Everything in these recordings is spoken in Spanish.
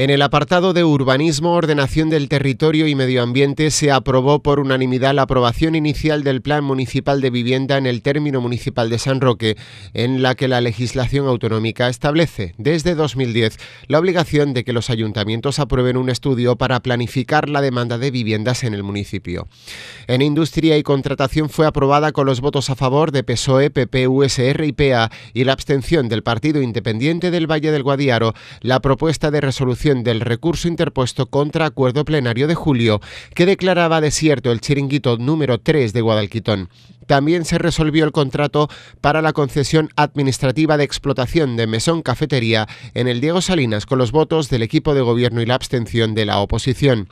En el apartado de Urbanismo, Ordenación del Territorio y Medio Ambiente se aprobó por unanimidad la aprobación inicial del Plan Municipal de Vivienda en el término municipal de San Roque, en la que la legislación autonómica establece desde 2010 la obligación de que los ayuntamientos aprueben un estudio para planificar la demanda de viviendas en el municipio. En Industria y Contratación fue aprobada con los votos a favor de PSOE, PP, USR y PA y la abstención del Partido Independiente del Valle del Guadiaro la propuesta de resolución del recurso interpuesto contra acuerdo plenario de julio que declaraba desierto el chiringuito número 3 de Guadalquitón también se resolvió el contrato para la concesión administrativa de explotación de Mesón Cafetería en el Diego Salinas con los votos del equipo de gobierno y la abstención de la oposición.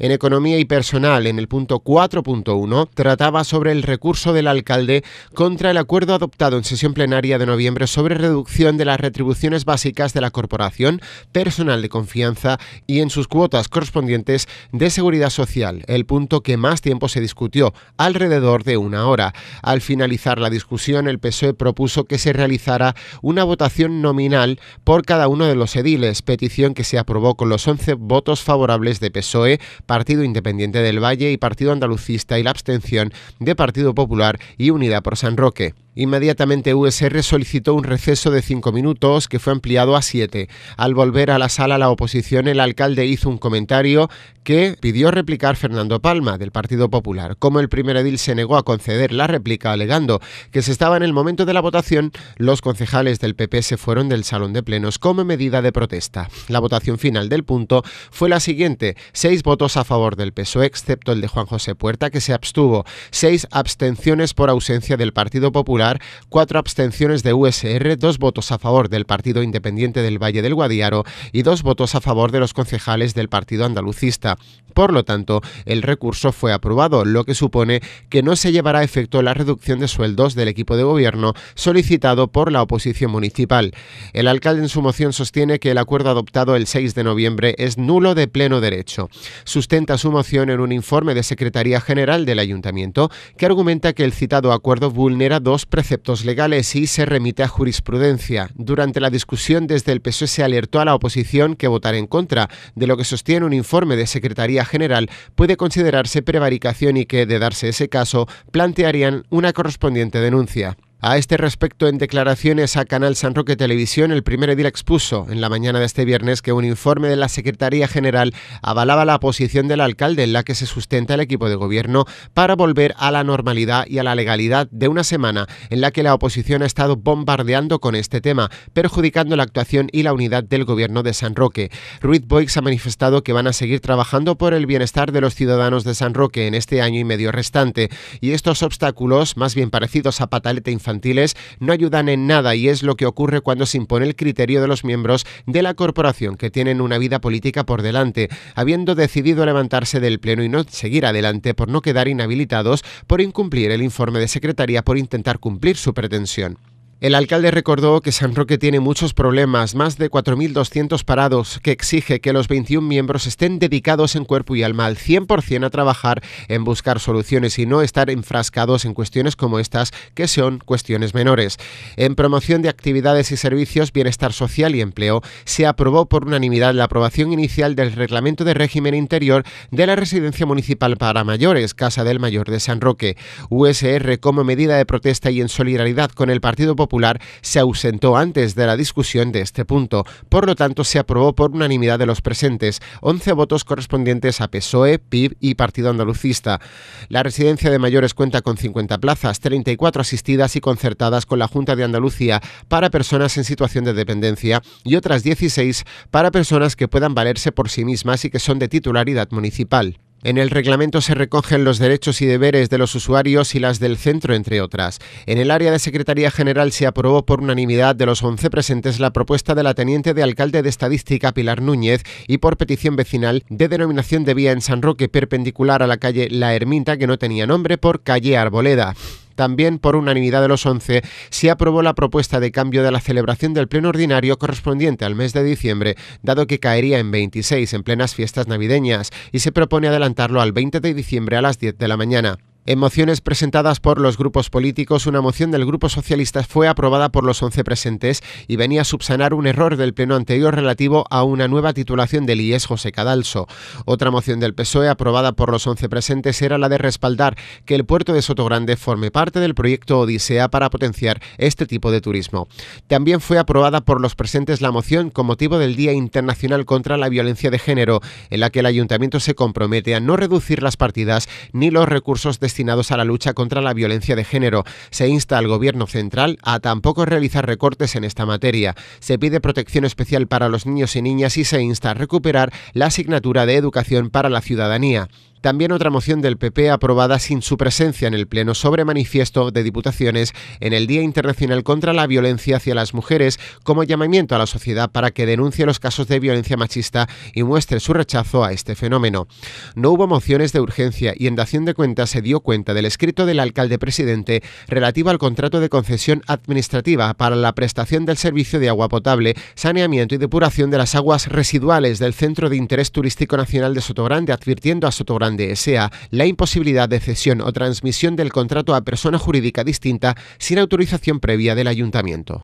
En economía y personal, en el punto 4.1, trataba sobre el recurso del alcalde contra el acuerdo adoptado en sesión plenaria de noviembre sobre reducción de las retribuciones básicas de la corporación, personal de confianza y en sus cuotas correspondientes de seguridad social, el punto que más tiempo se discutió, alrededor de una hora al finalizar la discusión, el PSOE propuso que se realizara una votación nominal por cada uno de los ediles, petición que se aprobó con los 11 votos favorables de PSOE, Partido Independiente del Valle y Partido Andalucista y la abstención de Partido Popular y Unida por San Roque. Inmediatamente USR solicitó un receso de cinco minutos que fue ampliado a siete. Al volver a la sala la oposición, el alcalde hizo un comentario que pidió replicar Fernando Palma del Partido Popular. Como el primer edil se negó a conceder réplica alegando que se estaba en el momento de la votación, los concejales del PP se fueron del salón de plenos como medida de protesta. La votación final del punto fue la siguiente, seis votos a favor del PSOE, excepto el de Juan José Puerta, que se abstuvo, seis abstenciones por ausencia del Partido Popular, cuatro abstenciones de USR, dos votos a favor del Partido Independiente del Valle del Guadiaro y dos votos a favor de los concejales del Partido Andalucista. Por lo tanto, el recurso fue aprobado, lo que supone que no se llevará a efecto la reducción de sueldos del equipo de gobierno solicitado por la oposición municipal. El alcalde en su moción sostiene que el acuerdo adoptado el 6 de noviembre es nulo de pleno derecho. Sustenta su moción en un informe de Secretaría General del Ayuntamiento que argumenta que el citado acuerdo vulnera dos preceptos legales y se remite a jurisprudencia. Durante la discusión desde el PSOE se alertó a la oposición que votar en contra de lo que sostiene un informe de Secretaría General puede considerarse prevaricación y que, de darse ese caso, plantearía una correspondiente denuncia. A este respecto, en declaraciones a Canal San Roque Televisión, el primer edil expuso en la mañana de este viernes que un informe de la Secretaría General avalaba la posición del alcalde en la que se sustenta el equipo de gobierno para volver a la normalidad y a la legalidad de una semana en la que la oposición ha estado bombardeando con este tema, perjudicando la actuación y la unidad del gobierno de San Roque. Ruiz Boix ha manifestado que van a seguir trabajando por el bienestar de los ciudadanos de San Roque en este año y medio restante, y estos obstáculos, más bien parecidos a pataleta infantiles no ayudan en nada y es lo que ocurre cuando se impone el criterio de los miembros de la corporación que tienen una vida política por delante, habiendo decidido levantarse del Pleno y no seguir adelante por no quedar inhabilitados por incumplir el informe de Secretaría por intentar cumplir su pretensión. El alcalde recordó que San Roque tiene muchos problemas, más de 4.200 parados, que exige que los 21 miembros estén dedicados en cuerpo y alma al 100% a trabajar en buscar soluciones y no estar enfrascados en cuestiones como estas, que son cuestiones menores. En promoción de actividades y servicios, bienestar social y empleo, se aprobó por unanimidad la aprobación inicial del reglamento de régimen interior de la Residencia Municipal para Mayores, Casa del Mayor de San Roque. USR como medida de protesta y en solidaridad con el Partido Popular Popular se ausentó antes de la discusión de este punto. Por lo tanto, se aprobó por unanimidad de los presentes, 11 votos correspondientes a PSOE, PIB y Partido Andalucista. La residencia de mayores cuenta con 50 plazas, 34 asistidas y concertadas con la Junta de Andalucía para personas en situación de dependencia y otras 16 para personas que puedan valerse por sí mismas y que son de titularidad municipal. En el reglamento se recogen los derechos y deberes de los usuarios y las del centro, entre otras. En el área de Secretaría General se aprobó por unanimidad de los 11 presentes la propuesta de la teniente de alcalde de Estadística, Pilar Núñez, y por petición vecinal de denominación de vía en San Roque perpendicular a la calle La Ermita, que no tenía nombre, por calle Arboleda. También, por unanimidad de los 11, se aprobó la propuesta de cambio de la celebración del Pleno Ordinario correspondiente al mes de diciembre, dado que caería en 26 en plenas fiestas navideñas, y se propone adelantarlo al 20 de diciembre a las 10 de la mañana. En mociones presentadas por los grupos políticos, una moción del Grupo Socialista fue aprobada por los 11 presentes y venía a subsanar un error del pleno anterior relativo a una nueva titulación del IES José Cadalso. Otra moción del PSOE aprobada por los 11 presentes era la de respaldar que el puerto de Sotogrande forme parte del proyecto Odisea para potenciar este tipo de turismo. También fue aprobada por los presentes la moción con motivo del Día Internacional contra la Violencia de Género, en la que el ayuntamiento se compromete a no reducir las partidas ni los recursos destinados destinados a la lucha contra la violencia de género. Se insta al Gobierno central a tampoco realizar recortes en esta materia. Se pide protección especial para los niños y niñas y se insta a recuperar la asignatura de educación para la ciudadanía. También otra moción del PP aprobada sin su presencia en el Pleno sobre manifiesto de Diputaciones en el Día Internacional contra la Violencia hacia las Mujeres como llamamiento a la sociedad para que denuncie los casos de violencia machista y muestre su rechazo a este fenómeno. No hubo mociones de urgencia y en dación de cuentas se dio cuenta del escrito del alcalde presidente relativo al contrato de concesión administrativa para la prestación del servicio de agua potable, saneamiento y depuración de las aguas residuales del Centro de Interés Turístico Nacional de Sotogrande, advirtiendo a Sotogrande de S.A. la imposibilidad de cesión o transmisión del contrato a persona jurídica distinta sin autorización previa del ayuntamiento.